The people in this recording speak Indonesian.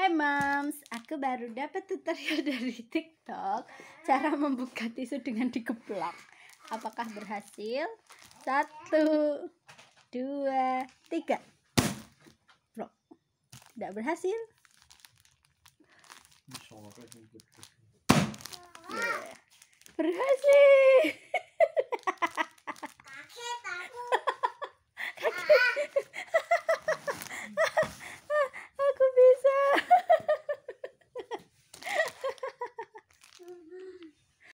Hai moms, aku baru dapat tutorial dari TikTok cara membuka tisu dengan digeplak. Apakah berhasil? Satu, dua, tiga. Bro, tidak berhasil. Gitu. Yeah. Berhasil.